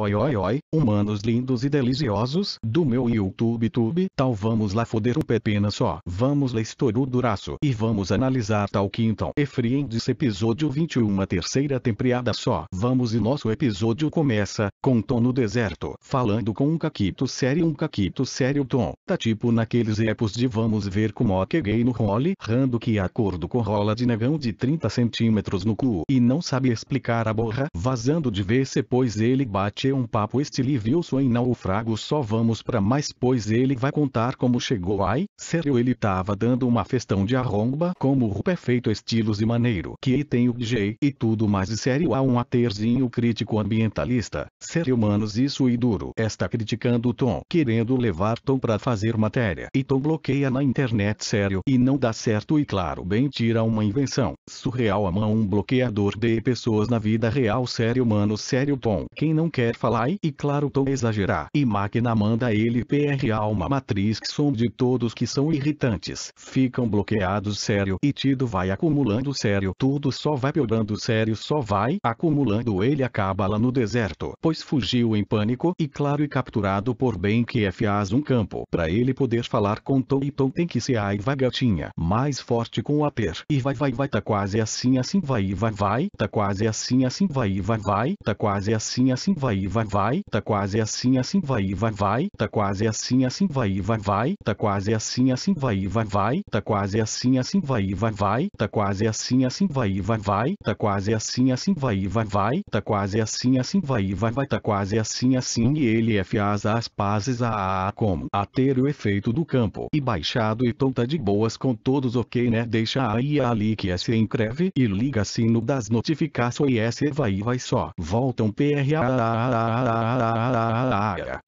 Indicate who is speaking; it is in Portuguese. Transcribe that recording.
Speaker 1: oi oi oi, humanos lindos e deliciosos, do meu YouTube Tube. Tal vamos lá foder um pepena só. Vamos lá estourar o duraço e vamos analisar tal quintal. Então. E Friends episódio 21 terceira temporada só. Vamos e nosso episódio começa, com Tom no deserto, falando com um caquito sério um caquito sério Tom. Tá tipo naqueles epos de vamos ver como ok gay no role, rando que é acordo com rola de negão de 30 centímetros no cu e não sabe explicar a borra, vazando de vez pois ele bate ser um papo estilo Wilson em Naufrago só vamos pra mais pois ele vai contar como chegou ai, sério ele tava dando uma festão de arromba como o perfeito estilos e maneiro que tem o DJ e tudo mais e sério há um aterzinho crítico ambientalista, sério humanos isso e duro está criticando o Tom querendo levar Tom pra fazer matéria e Tom bloqueia na internet sério e não dá certo e claro bem tira uma invenção, surreal a mão um bloqueador de pessoas na vida real sério humano sério Tom quem não quer falai e claro tô exagerar. E máquina manda ele PR alma matriz que som de todos que são irritantes. Ficam bloqueados sério e tido vai acumulando sério. Tudo só vai piorando sério só vai acumulando ele acaba lá no deserto. Pois fugiu em pânico e claro e capturado por bem que é faz um campo. Pra ele poder falar com Tom e Tom tem que ser ai vai gatinha. Mais forte com a ter. E vai vai vai tá quase assim assim vai vai vai. Tá quase assim assim vai vai vai. Tá quase assim assim vai vai vai, tá quase assim assim vai vai vai, tá quase assim assim vai vai vai, tá quase assim assim vai vai vai, tá quase assim assim vai vai vai, tá quase assim assim vai vai vai, tá quase assim assim vai vai vai, tá quase assim assim vai vai vai, tá quase assim assim e ele faz as pazes a a como a ter o efeito do campo e baixado e tonta de boas com todos ok né deixa aí ali que se encreve e liga sino das notificações e vai vai só voltam pra Saga.